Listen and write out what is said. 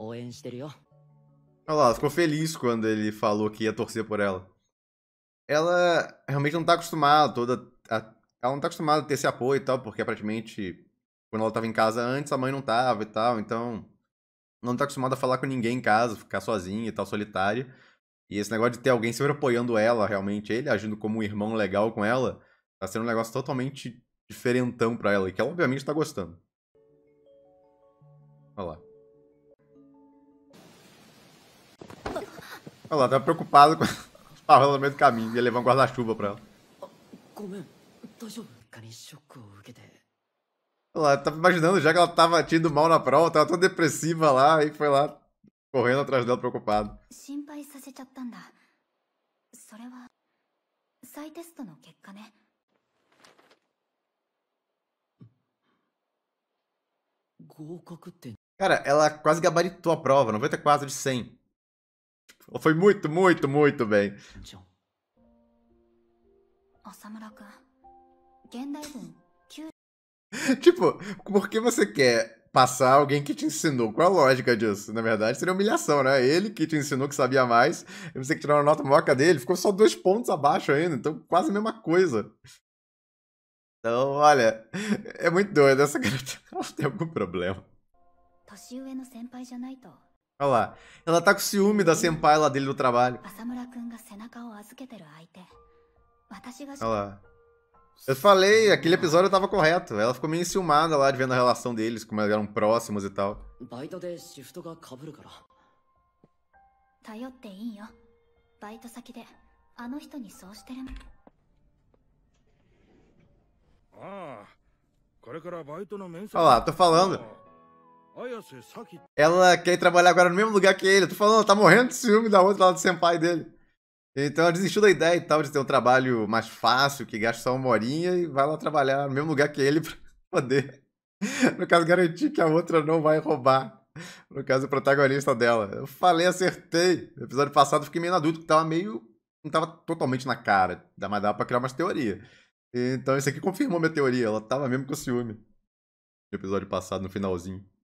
É Olha lá, ela ficou feliz quando ele falou que ia torcer por ela. Ela realmente não tá acostumada toda. A, ela não tá acostumada a ter esse apoio e tal, porque aparentemente quando ela tava em casa antes, a mãe não tava e tal, então. Não tá acostumada a falar com ninguém em casa, ficar sozinha e tal, solitária. E esse negócio de ter alguém sempre apoiando ela, realmente, ele agindo como um irmão legal com ela, tá sendo um negócio totalmente diferentão pra ela, e que ela obviamente tá gostando. Olha lá. Olha lá, tava preocupado com os parrolas no meio do caminho. Ia levar um guarda-chuva pra ela. Olha lá, tava imaginando já que ela tava tido mal na prova, tava toda depressiva lá, e foi lá correndo atrás dela preocupado. Cara, ela quase gabaritou a prova, 94 de 100. Tipo, foi muito, muito, muito bem. tipo, por que você quer passar alguém que te ensinou? Qual a lógica disso? Na verdade, seria humilhação, né? Ele que te ensinou que sabia mais, e você que tirou uma nota moca dele, ficou só dois pontos abaixo ainda, então quase a mesma coisa. Então, olha, é muito doido, essa garota tem algum problema. 年上の先輩じゃないと Olha lá. Ela tá com ciúme da senpai lá dele do trabalho. Olha lá. Eu falei, aquele episódio tava correto. Ela ficou meio enciumada lá de vendo a relação deles, como eles eram próximos e tal. Ah, Olha lá, tô falando. Ela quer trabalhar agora no mesmo lugar que ele. Eu tô falando, ela tá morrendo de ciúme da outra lá do senpai dele. Então ela desistiu da ideia e tal de ter um trabalho mais fácil, que gasta só uma horinha e vai lá trabalhar no mesmo lugar que ele pra poder, no caso, garantir que a outra não vai roubar. No caso, o protagonista dela. Eu falei, acertei. No episódio passado eu fiquei meio na que tava meio. não tava totalmente na cara. Dá mais dava pra criar umas teorias. Então isso aqui confirmou minha teoria. Ela tava mesmo com ciúme. No episódio passado, no finalzinho.